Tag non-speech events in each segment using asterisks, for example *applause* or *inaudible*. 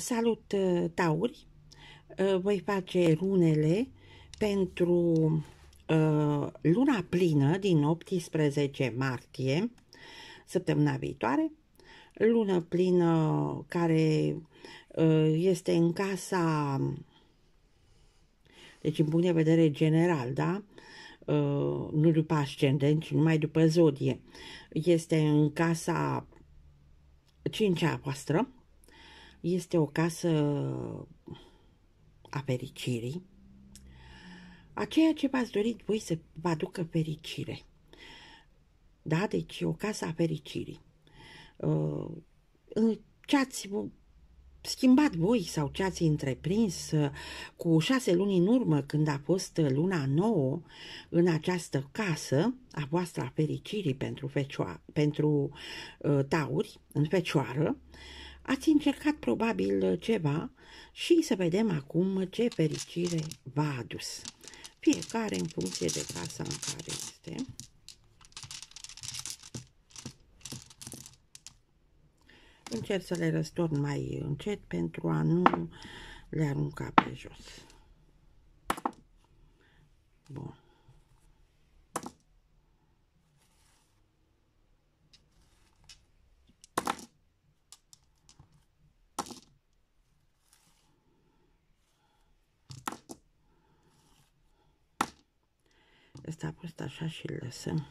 Salut, ă, Tauri! Ă, voi face runele pentru ă, luna plină din 18 martie, săptămâna viitoare, lună plină care este în casa, deci în punct de vedere general, da? nu după ascendent, ci numai după zodie. Este în casa cincea voastră, este o casă a fericirii, a ceea ce v-ați dorit voi să vă aducă fericire. Da? Deci o casă a fericirii. Uh, ce ați schimbat voi sau ce ați întreprins uh, cu șase luni în urmă, când a fost luna nouă în această casă a voastră a fericirii pentru, fecioa, pentru uh, tauri, în fecioară, uh, Ați încercat probabil ceva și să vedem acum ce fericire v-a adus. Fiecare în funcție de casa în care este. Încerc să le răstorn mai încet pentru a nu le arunca pe jos. Bun. Asta a fost așa și îl lăsăm.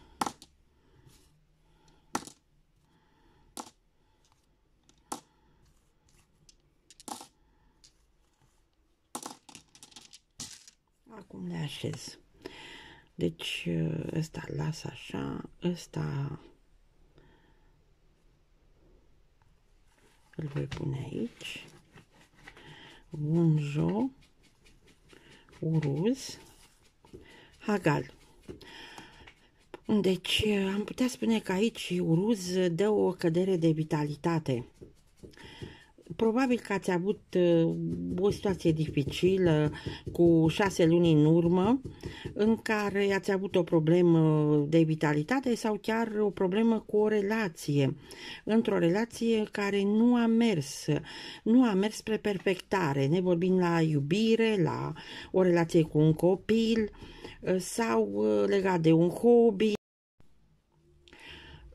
Acum le așez. Deci ăsta îl las așa, ăsta îl voi pune aici. Unjo, uruz, hagal. Deci eh, am putea spune că aici uruz dă o cădere de vitalitate. Probabil că ați avut eh, o situație dificilă cu șase luni în urmă în care ați avut o problemă de vitalitate sau chiar o problemă cu o relație, într-o relație care nu a mers, nu a mers spre perfectare. Ne vorbim la iubire, la o relație cu un copil, Eh, sau eh, legat de un hobby.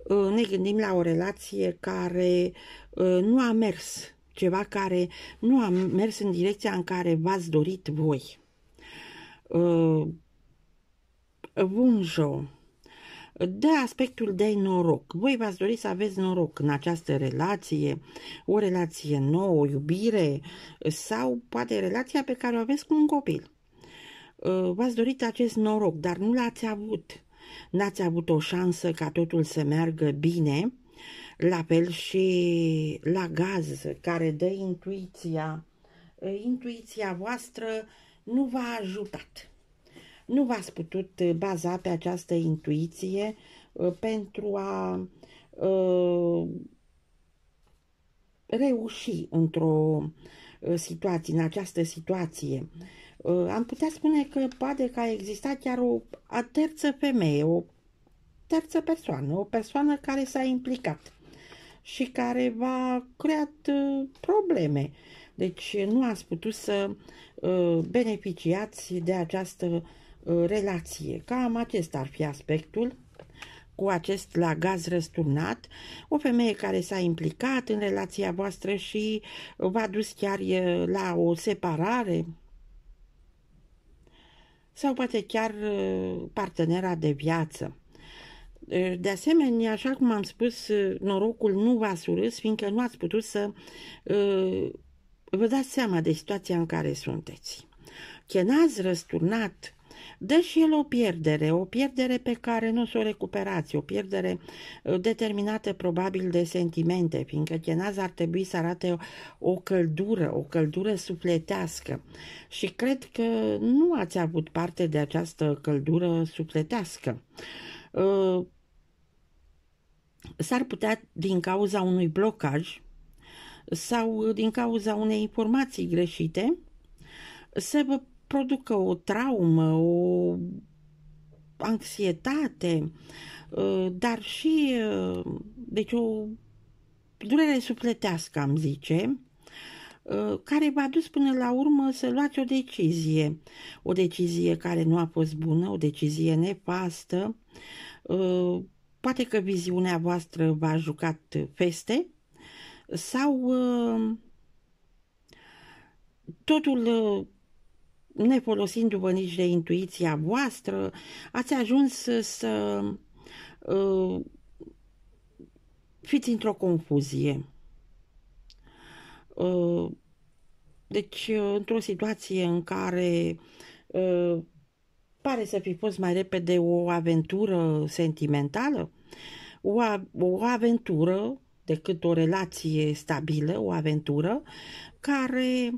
Eh, ne gândim la o relație care nu a mers, ceva care nu a mers în direcția în care v-ați dorit voi. Bunjo de aspectul de noroc. Voi v-ați dori să aveți noroc în această relație, o relație nouă, o iubire sau poate relația pe care o aveți cu un copil. Uh, v-ați dorit acest noroc, dar nu l-ați avut. N-ați avut o șansă ca totul să meargă bine. La fel și la gaz, care dă intuiția. Uh, intuiția voastră nu v-a ajutat. Nu v-ați putut uh, baza pe această intuiție pentru a reuși într-o situație, în această situație. Uh, am putea spune că poate că a existat chiar o a terță femeie, o terță persoană, o persoană care s-a implicat și care v-a creat uh, probleme. Deci nu ați putut să uh, beneficiați de această relație. Cam acesta ar fi aspectul cu acest la gaz răsturnat, o femeie care s-a implicat în relația voastră și v-a dus chiar la o separare, sau poate chiar ă, partenera de viață. Ă, de asemenea, așa cum am spus, ă, norocul nu v-a surâs, fiindcă nu ați putut să vă dați seama de situația în care sunteți. Chenaz răsturnat dă și el o pierdere, o pierdere pe care nu s-o recuperați, o pierdere uh, determinată probabil de sentimente, fiindcă Chenaz ar trebui să arate o, o căldură, o căldură sufletească. Și cred că nu ați avut parte de această căldură sufletească. Uh, s-ar putea, din cauza unui blocaj, sau din cauza unei informații greșite, să vă producă o traumă, o anxietate, uh, dar și uh, deci o durere sufletească, am zice, uh, care v-a dus până la urmă să luați o decizie. O decizie care nu a fost bună, o decizie nefastă. Poate că viziunea voastră v-a jucat feste sau totul nefolosindu-vă nici de intuiția voastră, ați ajuns să, să uh, fiți într-o confuzie. Uh, deci, uh, într-o situație în care uh, pare să fi fost mai repede o aventură sentimentală, o, o aventură decât o relație stabilă, o aventură, care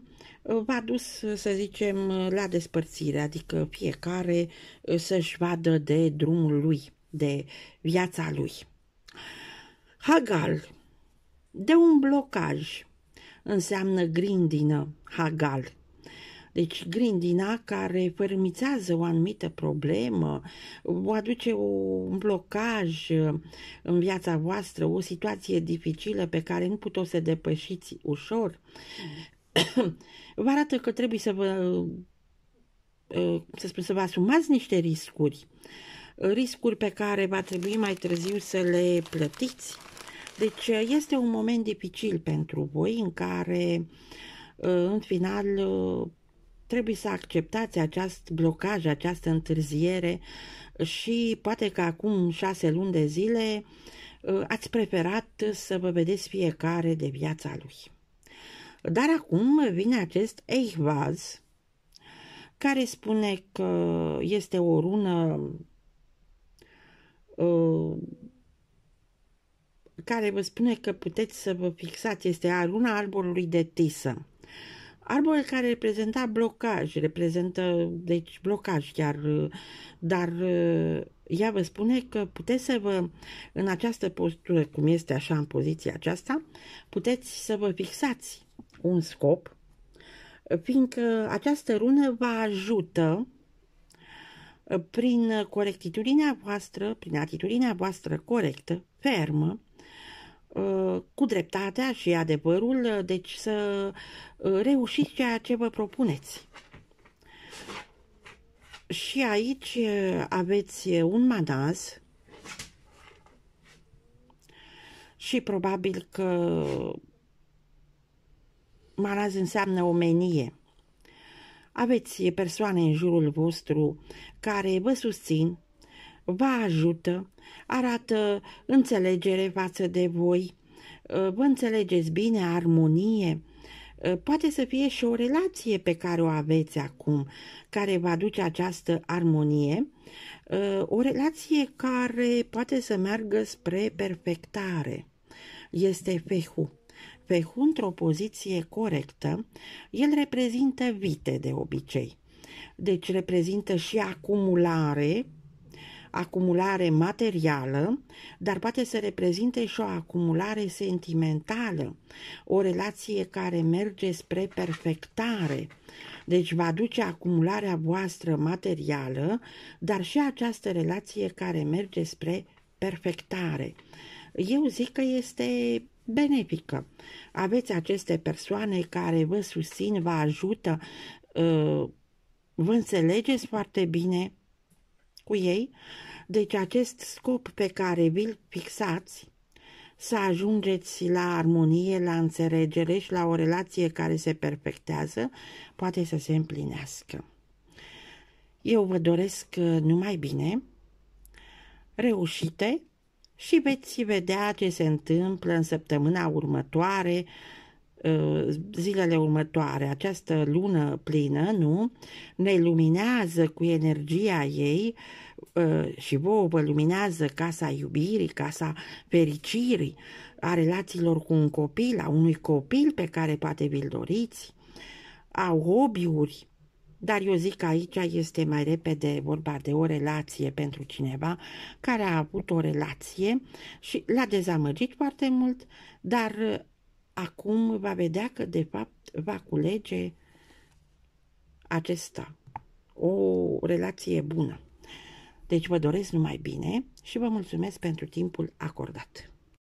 uh, v-a dus, uh, să zicem, uh, la despărțire, adică fiecare să-și vadă de drumul lui, de viața lui. Hagal. De un blocaj înseamnă grindină, hagal, deci grindina care fărâmițează o anumită problemă, o aduce o, un blocaj în viața voastră, o situație dificilă pe care nu puteți să depășiți ușor, *coughs* vă arată că trebuie să vă ă, să spun, să vă asumați niște riscuri, riscuri pe care va trebui mai târziu să le plătiți. Deci este un moment dificil pentru voi în care ă, în final trebuie să acceptați acest blocaj, această întârziere și poate că acum șase luni de zile uh, ați preferat să vă vedeți fiecare de viața lui. Dar acum vine acest Eichvaz, care spune că este o rună uh, care vă spune că puteți să vă fixați, este runa arborului de tisă. Arbore care reprezenta blocaj, reprezentă, deci, blocaj chiar, dar ea vă spune că puteți să vă, în această postură, cum este așa, în poziția aceasta, puteți să vă fixați un scop, fiindcă această rună vă ajută prin corectitudinea voastră, prin atitudinea voastră corectă, fermă, Uh, cu dreptatea și adevărul, uh, deci să uh, reușiți ceea ce vă propuneți. Și aici aveți un manaz și probabil că manaz înseamnă omenie. Aveți persoane în jurul vostru care vă susțin, vă ajută, arată înțelegere față de voi, ă, vă înțelegeți bine, armonie, ă, poate să fie și o relație pe care o aveți acum, care vă aduce această armonie, ă, o relație care poate să meargă spre perfectare. Este fehu. Fehu într-o poziție corectă, el reprezintă vite de obicei. Deci reprezintă și acumulare acumulare materială, dar poate să reprezinte și o acumulare sentimentală, o relație care merge spre perfectare. Deci va duce acumularea voastră materială, dar și această relație care merge spre perfectare. Eu zic că este benefică. Aveți aceste persoane care vă susțin, vă ajută, uh, vă înțelegeți foarte bine, cu ei, deci acest scop pe care vi-l fixați, să ajungeți la armonie, la înțelegere și la o relație care se perfectează, poate să se împlinească. Eu vă doresc uh, numai bine, reușite și veți vedea ce se întâmplă în săptămâna următoare, Uh, zilele următoare, această lună plină, nu? Ne luminează cu energia ei uh, și vouă vă luminează casa iubirii, casa fericirii, a relațiilor cu un copil, a unui copil pe care poate vi-l doriți, a hobby-uri, dar eu zic că aici este mai repede vorba de o relație pentru cineva care a avut o relație și l-a dezamăgit foarte mult, dar uh, acum va vedea că de fapt va culege acesta o relație bună. Deci vă doresc numai bine și vă mulțumesc pentru timpul acordat.